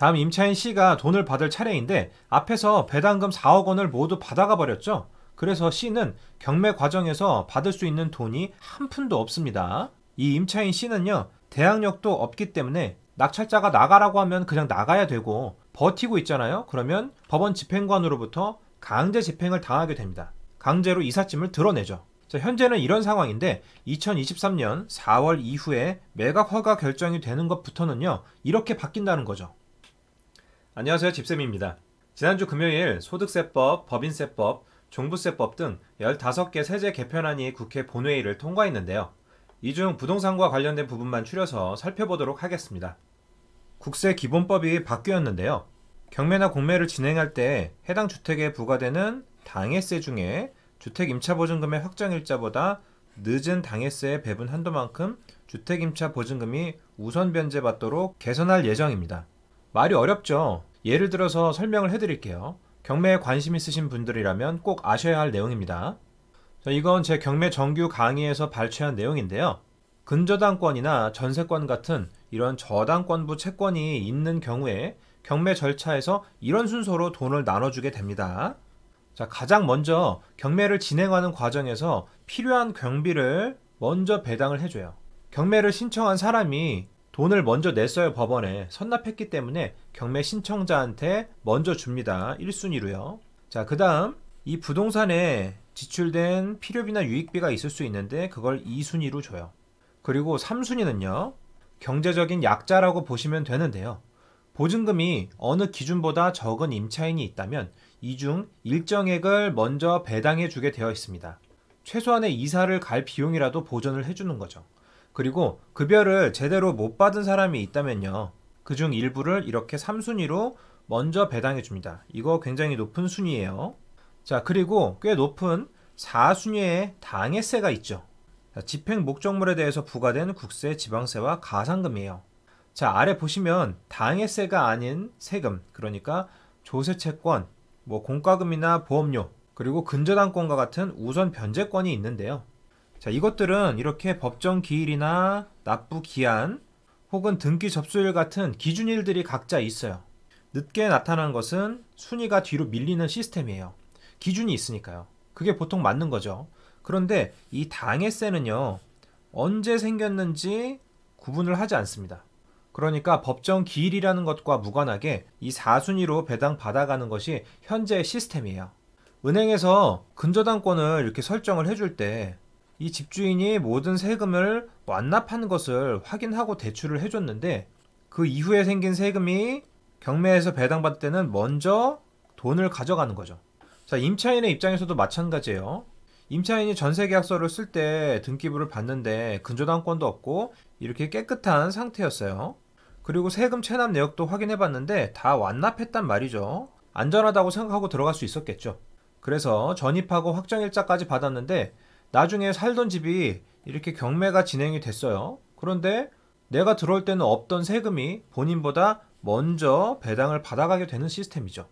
다음 임차인 C가 돈을 받을 차례인데 앞에서 배당금 4억 원을 모두 받아가 버렸죠. 그래서 C는 경매 과정에서 받을 수 있는 돈이 한 푼도 없습니다. 이 임차인 C는요. 대항력도 없기 때문에 낙찰자가 나가라고 하면 그냥 나가야 되고 버티고 있잖아요. 그러면 법원 집행관으로부터 강제 집행을 당하게 됩니다. 강제로 이삿짐을 드러내죠. 자, 현재는 이런 상황인데 2023년 4월 이후에 매각 허가 결정이 되는 것부터는요. 이렇게 바뀐다는 거죠. 안녕하세요. 집쌤입니다. 지난주 금요일 소득세법, 법인세법, 종부세법 등 15개 세제 개편안이 국회 본회의를 통과했는데요. 이 중 부동산과 관련된 부분만 추려서 살펴보도록 하겠습니다. 국세 기본법이 바뀌었는데요. 경매나 공매를 진행할 때 해당 주택에 부과되는 당해세 중에 주택 임차 보증금의 확정일자보다 늦은 당해세의 배분 한도만큼 주택 임차 보증금이 우선 변제받도록 개선할 예정입니다. 말이 어렵죠. 예를 들어서 설명을 해드릴게요. 경매에 관심 있으신 분들이라면 꼭 아셔야 할 내용입니다. 자, 이건 제 경매 정규 강의에서 발췌한 내용인데요. 근저당권이나 전세권 같은 이런 저당권부 채권이 있는 경우에 경매 절차에서 이런 순서로 돈을 나눠주게 됩니다. 자, 가장 먼저 경매를 진행하는 과정에서 필요한 경비를 먼저 배당을 해줘요. 경매를 신청한 사람이 돈을 먼저 냈어요 법원에 선납했기 때문에 경매 신청자한테 먼저 줍니다 1순위로요 자그 다음 이 부동산에 지출된 필요비나 유익비가 있을 수 있는데 그걸 2순위로 줘요 그리고 3순위는요 경제적인 약자라고 보시면 되는데요 보증금이 어느 기준보다 적은 임차인이 있다면 이 중 일정액을 먼저 배당해 주게 되어 있습니다 최소한의 이사를 갈 비용이라도 보전을 해주는 거죠 그리고 급여를 제대로 못 받은 사람이 있다면요. 그 중 일부를 이렇게 3순위로 먼저 배당해 줍니다. 이거 굉장히 높은 순위예요. 자, 그리고 꽤 높은 4순위에 당해세가 있죠. 자, 집행 목적물에 대해서 부과된 국세, 지방세와 가산금이에요. 자, 아래 보시면 당해세가 아닌 세금, 그러니까 조세 채권, 뭐 공과금이나 보험료, 그리고 근저당권과 같은 우선 변제권이 있는데요. 자, 이것들은 이렇게 법정 기일이나 납부 기한 혹은 등기 접수일 같은 기준일들이 각자 있어요. 늦게 나타난 것은 순위가 뒤로 밀리는 시스템이에요. 기준이 있으니까요. 그게 보통 맞는 거죠. 그런데 이 당해세는요. 언제 생겼는지 구분을 하지 않습니다. 그러니까 법정 기일이라는 것과 무관하게 이 4순위로 배당 받아가는 것이 현재의 시스템이에요. 은행에서 근저당권을 이렇게 설정을 해줄 때이 집주인이 모든 세금을 완납한 것을 확인하고 대출을 해줬는데 그 이후에 생긴 세금이 경매에서 배당받을 때는 먼저 돈을 가져가는 거죠. 자, 임차인의 입장에서도 마찬가지예요. 임차인이 전세계약서를 쓸 때 등기부를 받는데 근저당권도 없고 이렇게 깨끗한 상태였어요. 그리고 세금 체납 내역도 확인해 봤는데 다 완납했단 말이죠. 안전하다고 생각하고 들어갈 수 있었겠죠. 그래서 전입하고 확정일자까지 받았는데 나중에 살던 집이 이렇게 경매가 진행이 됐어요. 그런데 내가 들어올 때는 없던 세금이 본인보다 먼저 배당을 받아가게 되는 시스템이죠.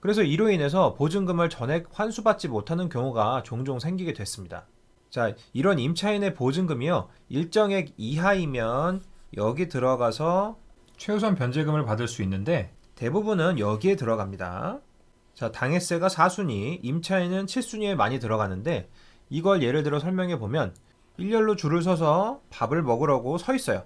그래서 이로 인해서 보증금을 전액 환수받지 못하는 경우가 종종 생기게 됐습니다. 자, 이런 임차인의 보증금이요. 일정액 이하이면 여기 들어가서 최우선 변제금을 받을 수 있는데 대부분은 여기에 들어갑니다. 자, 당해세가 4순위, 임차인은 7순위에 많이 들어가는데 이걸 예를 들어 설명해 보면 일렬로 줄을 서서 밥을 먹으라고 서 있어요.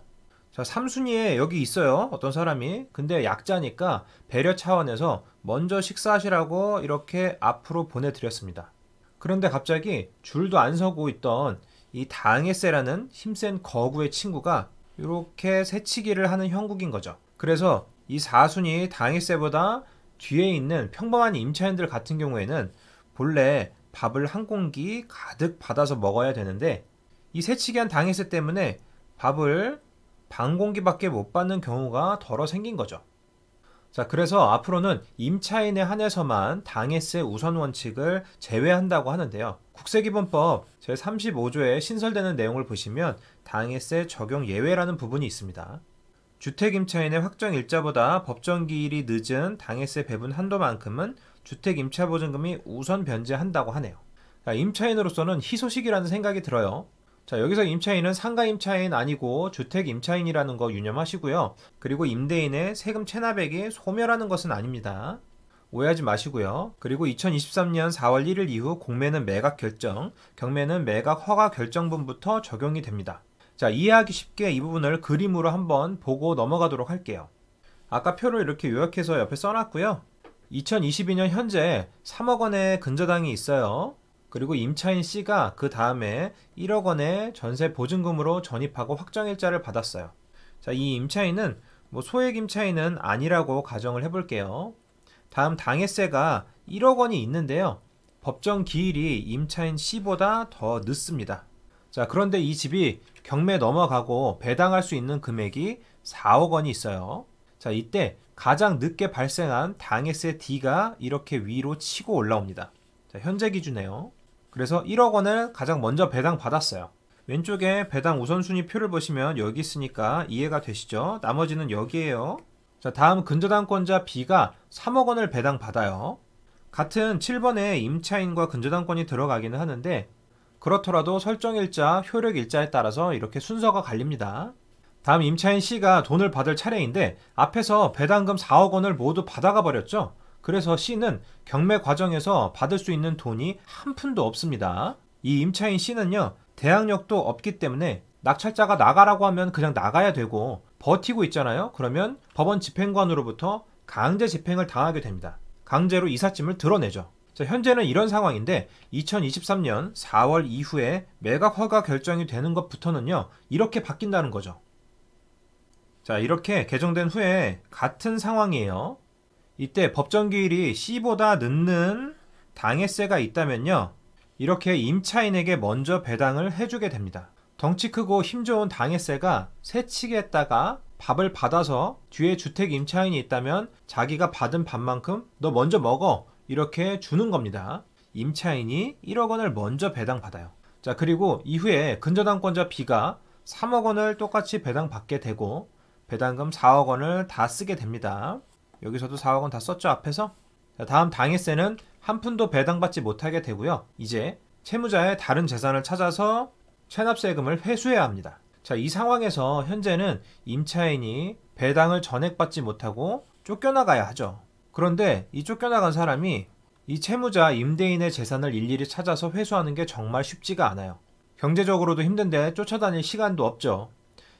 자, 3순위에 여기 있어요. 어떤 사람이. 근데 약자니까 배려 차원에서 먼저 식사하시라고 이렇게 앞으로 보내드렸습니다. 그런데 갑자기 줄도 안 서고 있던 이 당에세라는 힘센 거구의 친구가 이렇게 새치기를 하는 형국인 거죠. 그래서 이 4순위 당에세보다 뒤에 있는 평범한 임차인들 같은 경우에는 본래 밥을 한 공기 가득 받아서 먹어야 되는데 이 세치기한 당했세 때문에 밥을 반 공기밖에 못 받는 경우가 덜어 생긴 거죠. 자, 그래서 앞으로는 임차인에 한해서만 당해세 우선 원칙을 제외한다고 하는데요. 국세기본법 제35조에 신설되는 내용을 보시면 당해세 적용 예외라는 부분이 있습니다. 주택 임차인의 확정 일자보다 법정 기일이 늦은 당해세 배분 한도만큼은 주택 임차 보증금이 우선 변제한다고 하네요. 자, 임차인으로서는 희소식이라는 생각이 들어요. 자, 여기서 임차인은 상가 임차인 아니고 주택 임차인이라는 거 유념하시고요. 그리고 임대인의 세금 체납액이 소멸하는 것은 아닙니다. 오해하지 마시고요. 그리고 2023년 4월 1일 이후 공매는 매각 결정, 경매는 매각 허가 결정분부터 적용이 됩니다. 자, 이해하기 쉽게 이 부분을 그림으로 한번 보고 넘어가도록 할게요. 아까 표를 이렇게 요약해서 옆에 써놨고요. 2022년 현재 3억 원의 근저당이 있어요. 그리고 임차인 C가 그 다음에 1억 원의 전세 보증금으로 전입하고 확정일자를 받았어요. 자, 이 임차인은 뭐 소액 임차인은 아니라고 가정을 해볼게요. 다음 당해세가 1억 원이 있는데요. 법정 기일이 임차인 C보다 더 늦습니다. 자, 그런데 이 집이 경매 넘어가고 배당할 수 있는 금액이 4억 원이 있어요. 자, 이때 가장 늦게 발생한 당의세 D가 이렇게 위로 치고 올라옵니다. 자, 현재 기준에요. 그래서 1억 원을 가장 먼저 배당 받았어요. 왼쪽에 배당 우선순위 표를 보시면 여기 있으니까 이해가 되시죠? 나머지는 여기에요. 자, 다음 근저당권자 B가 3억 원을 배당 받아요. 같은 7번에 임차인과 근저당권이 들어가기는 하는데 그렇더라도 설정일자, 효력일자에 따라서 이렇게 순서가 갈립니다. 다음 임차인 C가 돈을 받을 차례인데 앞에서 배당금 4억 원을 모두 받아가 버렸죠. 그래서 C는 경매 과정에서 받을 수 있는 돈이 한 푼도 없습니다. 이 임차인 C는요. 대항력도 없기 때문에 낙찰자가 나가라고 하면 그냥 나가야 되고 버티고 있잖아요. 그러면 법원 집행관으로부터 강제 집행을 당하게 됩니다. 강제로 이삿짐을 드러내죠. 자, 현재는 이런 상황인데 2023년 4월 이후에 매각 허가 결정이 되는 것부터는요. 이렇게 바뀐다는 거죠. 자 이렇게 개정된 후에 같은 상황이에요. 이때 법정기일이 C보다 늦는 당해세가 있다면요. 이렇게 임차인에게 먼저 배당을 해주게 됩니다. 덩치 크고 힘 좋은 당해세가 새치기 했다가 밥을 받아서 뒤에 주택 임차인이 있다면 자기가 받은 밥만큼 너 먼저 먹어 이렇게 주는 겁니다. 임차인이 1억 원을 먼저 배당받아요. 자 그리고 이후에 근저당권자 B가 3억 원을 똑같이 배당받게 되고 배당금 4억 원을 다 쓰게 됩니다. 여기서도 4억 원 다 썼죠 앞에서? 자, 다음 당일세는한 푼도 배당받지 못하게 되고요. 이제 채무자의 다른 재산을 찾아서 체납세금을 회수해야 합니다. 자, 이 상황에서 현재는 임차인이 배당을 전액받지 못하고 쫓겨나가야 하죠. 그런데 이 쫓겨나간 사람이 이 채무자 임대인의 재산을 일일이 찾아서 회수하는 게 정말 쉽지가 않아요. 경제적으로도 힘든데 쫓아다닐 시간도 없죠.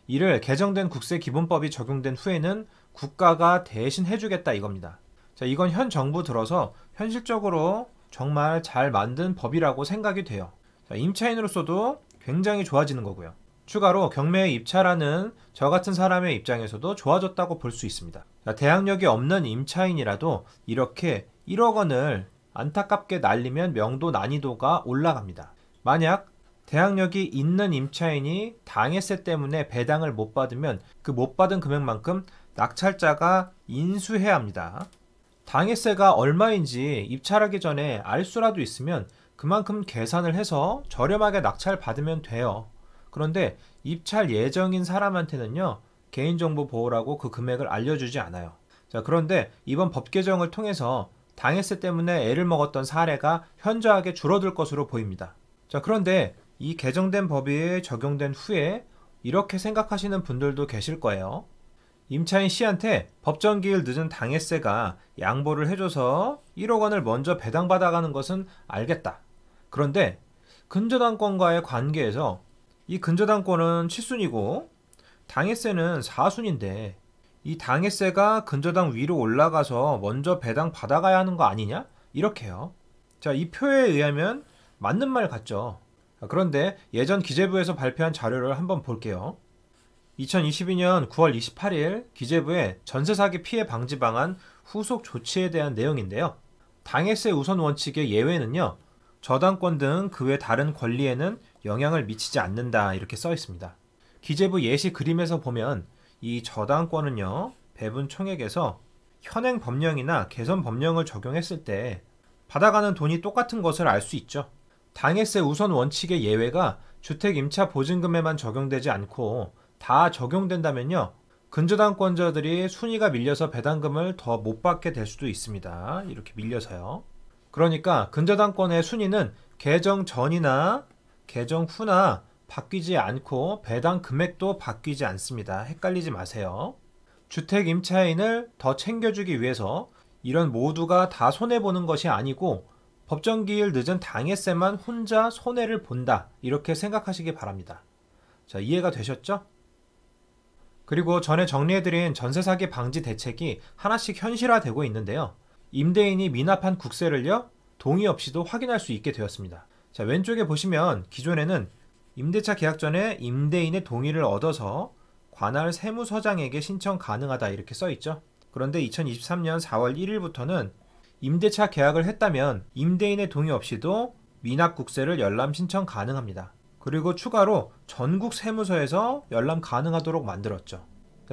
이를 개정된 국세 기본법이 적용된 후에는 국가가 대신 해주겠다 이겁니다. 자, 이건 현 정부 들어서 현실적으로 정말 잘 만든 법이라고 생각이 돼요. 자, 임차인으로서도 굉장히 좋아지는 거고요. 추가로 경매에 입찰하는 저 같은 사람의 입장에서도 좋아졌다고 볼 수 있습니다. 자, 대항력이 없는 임차인이라도 이렇게 1억 원을 안타깝게 날리면 명도 난이도가 올라갑니다. 만약 대항력이 있는 임차인이 당해세 때문에 배당을 못 받으면 그 못 받은 금액만큼 낙찰자가 인수해야 합니다. 당해세가 얼마인지 입찰하기 전에 알 수라도 있으면 그만큼 계산을 해서 저렴하게 낙찰 받으면 돼요. 그런데 입찰 예정인 사람한테는요, 개인정보 보호라고 그 금액을 알려주지 않아요. 자, 그런데 이번 법 개정을 통해서 당해세 때문에 애를 먹었던 사례가 현저하게 줄어들 것으로 보입니다. 자, 그런데 이 개정된 법이 적용된 후에 이렇게 생각하시는 분들도 계실 거예요. 임차인 C한테 법정기일 늦은 당해세가 양보를 해줘서 1억 원을 먼저 배당받아가는 것은 알겠다. 그런데 근저당권과의 관계에서 이 근저당권은 7순이고 당해세는 4순인데 이 당해세가 근저당 위로 올라가서 먼저 배당 받아가야 하는 거 아니냐? 이렇게요. 자, 이 표에 의하면 맞는 말 같죠. 아, 그런데 예전 기재부에서 발표한 자료를 한번 볼게요. 2022년 9월 28일 기재부의 전세 사기 피해 방지 방안 후속 조치에 대한 내용인데요. 당해세 우선 원칙의 예외는요. 저당권 등 그 외 다른 권리에는 영향을 미치지 않는다 이렇게 써 있습니다. 기재부 예시 그림에서 보면 이 저당권은요. 배분 총액에서 현행 법령이나 개선 법령을 적용했을 때 받아가는 돈이 똑같은 것을 알 수 있죠. 당해세 우선 원칙의 예외가 주택 임차 보증금에만 적용되지 않고 다 적용된다면요. 근저당권자들이 순위가 밀려서 배당금을 더 못 받게 될 수도 있습니다. 이렇게 밀려서요. 그러니까 근저당권의 순위는 개정 전이나 개정 후나 바뀌지 않고 배당 금액도 바뀌지 않습니다. 헷갈리지 마세요. 주택 임차인을 더 챙겨주기 위해서 이런 모두가 다 손해보는 것이 아니고 법정기일 늦은 당해세만 혼자 손해를 본다 이렇게 생각하시기 바랍니다. 자 이해가 되셨죠? 그리고 전에 정리해드린 전세 사기 방지 대책이 하나씩 현실화되고 있는데요. 임대인이 미납한 국세를요 동의 없이도 확인할 수 있게 되었습니다. 자 왼쪽에 보시면 기존에는 임대차 계약 전에 임대인의 동의를 얻어서 관할 세무서장에게 신청 가능하다 이렇게 써 있죠. 그런데 2023년 4월 1일부터는 임대차 계약을 했다면 임대인의 동의 없이도 미납국세를 열람 신청 가능합니다. 그리고 추가로 전국 세무서에서 열람 가능하도록 만들었죠.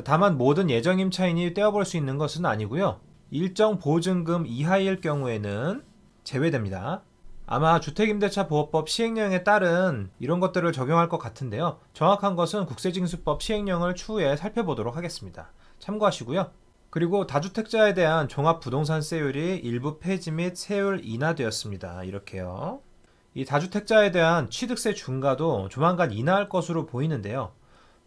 다만 모든 예정임차인이 떼어볼 수 있는 것은 아니고요. 일정 보증금 이하일 경우에는 제외됩니다. 아마 주택임대차보호법 시행령에 따른 이런 것들을 적용할 것 같은데요. 정확한 것은 국세징수법 시행령을 추후에 살펴보도록 하겠습니다. 참고하시고요. 그리고 다주택자에 대한 종합부동산세율이 일부 폐지 및 세율 인하되었습니다. 이렇게요. 이 다주택자에 대한 취득세 중과도 조만간 인하할 것으로 보이는데요.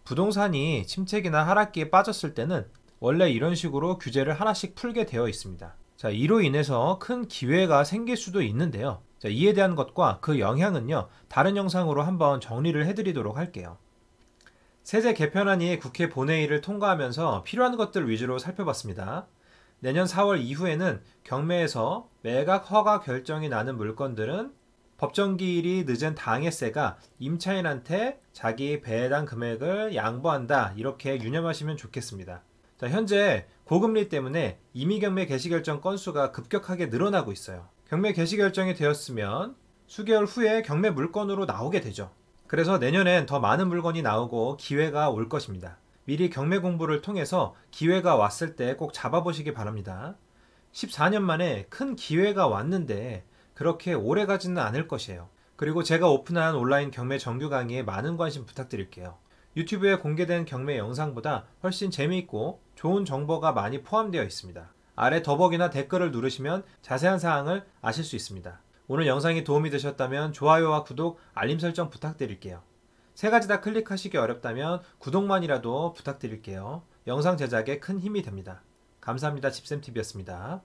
부동산이 침체기나 하락기에 빠졌을 때는 원래 이런 식으로 규제를 하나씩 풀게 되어 있습니다. 자, 이로 인해서 큰 기회가 생길 수도 있는데요. 자, 이에 대한 것과 그 영향은요, 다른 영상으로 한번 정리를 해드리도록 할게요. 세제 개편안이 국회 본회의를 통과하면서 필요한 것들 위주로 살펴봤습니다. 내년 4월 이후에는 경매에서 매각 허가 결정이 나는 물건들은 법정기일이 늦은 당해세가 임차인한테 자기 배당 금액을 양보한다 이렇게 유념하시면 좋겠습니다. 자, 현재 고금리 때문에 이미 경매 개시 결정 건수가 급격하게 늘어나고 있어요. 경매 개시 결정이 되었으면 수개월 후에 경매 물건으로 나오게 되죠. 그래서 내년엔 더 많은 물건이 나오고 기회가 올 것입니다. 미리 경매 공부를 통해서 기회가 왔을 때 꼭 잡아보시기 바랍니다. 14년 만에 큰 기회가 왔는데 그렇게 오래 가지는 않을 것이에요. 그리고 제가 오픈한 온라인 경매 정규 강의에 많은 관심 부탁드릴게요. 유튜브에 공개된 경매 영상보다 훨씬 재미있고 좋은 정보가 많이 포함되어 있습니다. 아래 더보기나 댓글을 누르시면 자세한 사항을 아실 수 있습니다. 오늘 영상이 도움이 되셨다면 좋아요와 구독, 알림 설정 부탁드릴게요. 세 가지 다 클릭하시기 어렵다면 구독만이라도 부탁드릴게요. 영상 제작에 큰 힘이 됩니다. 감사합니다. 집쌤TV였습니다.